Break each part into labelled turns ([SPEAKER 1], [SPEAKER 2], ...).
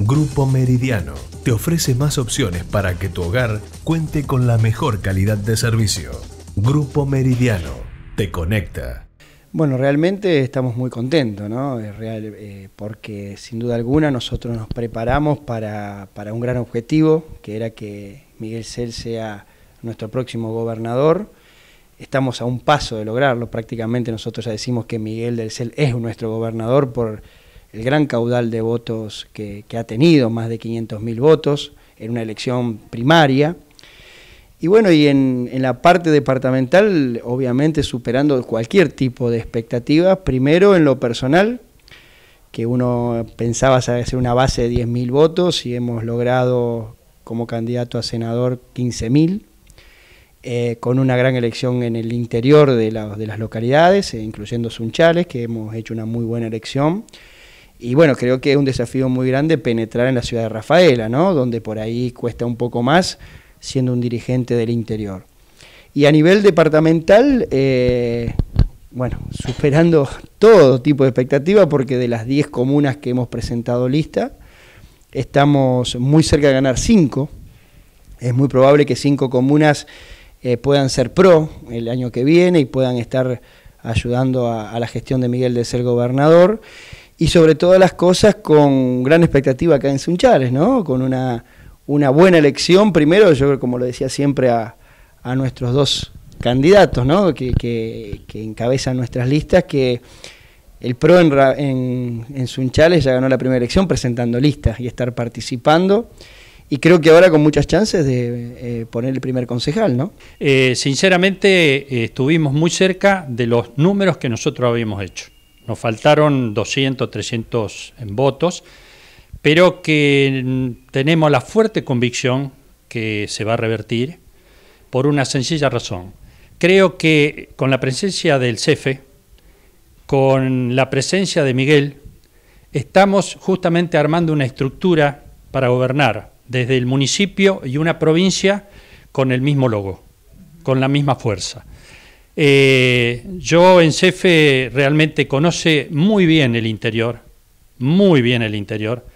[SPEAKER 1] Grupo Meridiano te ofrece más opciones para que tu hogar cuente con la mejor calidad de servicio. Grupo Meridiano te conecta. Bueno,
[SPEAKER 2] realmente estamos muy contentos, ¿no? Es real, eh, porque sin duda alguna nosotros nos preparamos para, para un gran objetivo, que era que Miguel Cel sea nuestro próximo gobernador. Estamos a un paso de lograrlo, prácticamente nosotros ya decimos que Miguel del Cel es nuestro gobernador por el gran caudal de votos que, ha tenido, más de 500.000 votos en una elección primaria. Y bueno, y en, la parte departamental, obviamente superando cualquier tipo de expectativas, primero en lo personal, que uno pensaba hacer una base de 10.000 votos y hemos logrado como candidato a senador 15.000, eh, con una gran elección en el interior de, las localidades, eh, incluyendo Sunchales, que hemos hecho una muy buena elección. Y bueno, creo que es un desafío muy grande penetrar en la ciudad de Rafaela, ¿no? Donde por ahí cuesta un poco más siendo un dirigente del interior. Y a nivel departamental, eh, bueno, superando todo tipo de expectativa, porque de las 10 comunas que hemos presentado lista, estamos muy cerca de ganar 5. Es muy probable que 5 comunas eh, puedan ser pro el año que viene y puedan estar ayudando a la gestión de Miguel de ser gobernador y sobre todas las cosas con gran expectativa acá en Sunchales, ¿no? Con una, una buena elección, primero, yo creo, como lo decía siempre, a, a nuestros dos candidatos, ¿no? Que, que, encabezan nuestras listas, que el PRO en, en, Sunchales ya ganó la primera elección presentando listas y estar participando y creo que ahora con muchas chances de eh, poner el primer concejal,
[SPEAKER 1] ¿no? Eh, sinceramente eh, estuvimos muy cerca de los números que nosotros habíamos hecho. Nos faltaron 200, 300 votos, pero que tenemos la fuerte convicción que se va a revertir por una sencilla razón. Creo que con la presencia del CEFE, con la presencia de Miguel, estamos justamente armando una estructura para gobernar desde el municipio y una provincia con el mismo logo, con la misma fuerza. Eh, yo en Cefe realmente conoce muy bien el interior, muy bien el interior.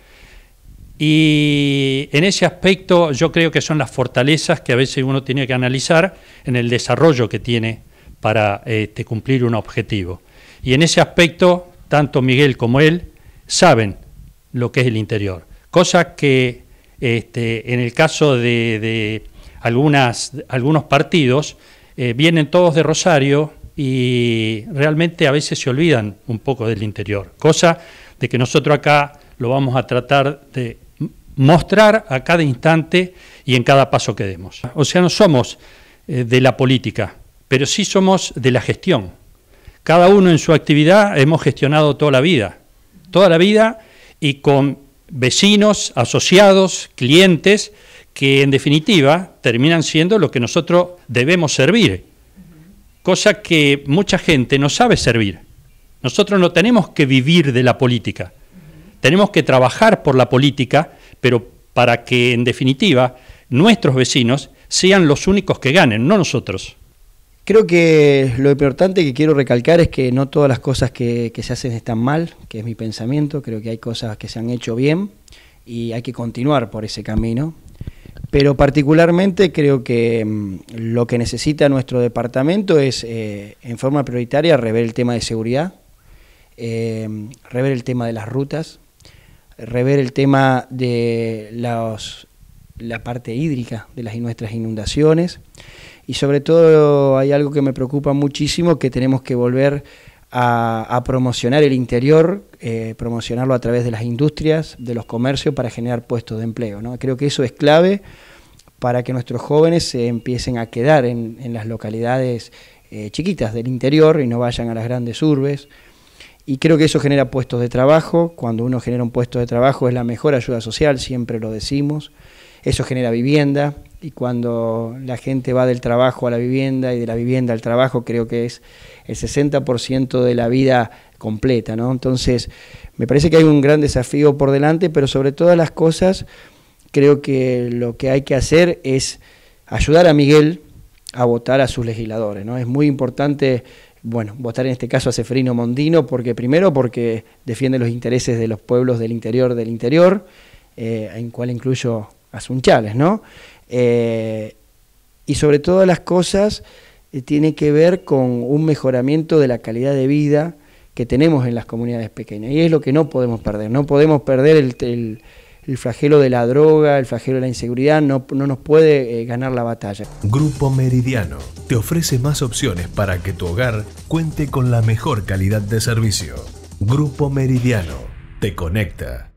[SPEAKER 1] Y en ese aspecto yo creo que son las fortalezas que a veces uno tiene que analizar en el desarrollo que tiene para este, cumplir un objetivo. Y en ese aspecto, tanto Miguel como él saben lo que es el interior, cosa que este, en el caso de, algunos partidos eh, vienen todos de Rosario y realmente a veces se olvidan un poco del interior, cosa de que nosotros acá lo vamos a tratar de mostrar a cada instante y en cada paso que demos. O sea, no somos eh, de la política, pero sí somos de la gestión. Cada uno en su actividad hemos gestionado toda la vida, toda la vida y con vecinos, asociados, clientes, que en definitiva terminan siendo lo que nosotros debemos servir, cosa que mucha gente no sabe servir. Nosotros no tenemos que vivir de la política, tenemos que trabajar por la política, pero para que en definitiva nuestros vecinos sean los únicos que ganen, no nosotros.
[SPEAKER 2] Creo que lo importante que quiero recalcar es que no todas las cosas que, se hacen están mal, que es mi pensamiento, creo que hay cosas que se han hecho bien y hay que continuar por ese camino pero particularmente creo que mm, lo que necesita nuestro departamento es, eh, en forma prioritaria, rever el tema de seguridad, eh, rever el tema de las rutas, rever el tema de los, la parte hídrica de las nuestras inundaciones y sobre todo hay algo que me preocupa muchísimo que tenemos que volver a, promocionar el interior, eh, promocionarlo a través de las industrias, de los comercios, para generar puestos de empleo. ¿no? Creo que eso es clave para que nuestros jóvenes se empiecen a quedar en, las localidades eh, chiquitas del interior y no vayan a las grandes urbes. Y creo que eso genera puestos de trabajo. Cuando uno genera un puesto de trabajo es la mejor ayuda social, siempre lo decimos. Eso genera vivienda, y cuando la gente va del trabajo a la vivienda y de la vivienda al trabajo, creo que es el 60% de la vida completa, ¿no? Entonces, me parece que hay un gran desafío por delante, pero sobre todas las cosas, creo que lo que hay que hacer es ayudar a Miguel a votar a sus legisladores, ¿no? Es muy importante bueno, votar en este caso a Seferino Mondino, porque primero porque defiende los intereses de los pueblos del interior del interior, eh, en cual incluyo a Sunchales, ¿no? Eh, y sobre todas las cosas eh, tiene que ver con un mejoramiento de la calidad de vida que tenemos en las comunidades pequeñas. Y es lo que no podemos perder. No podemos perder el, flagelo de la droga, el flagelo de la inseguridad, no, nos puede eh, ganar la batalla.
[SPEAKER 1] Grupo Meridiano te ofrece más opciones para que tu hogar cuente con la mejor calidad de servicio. Grupo Meridiano te conecta.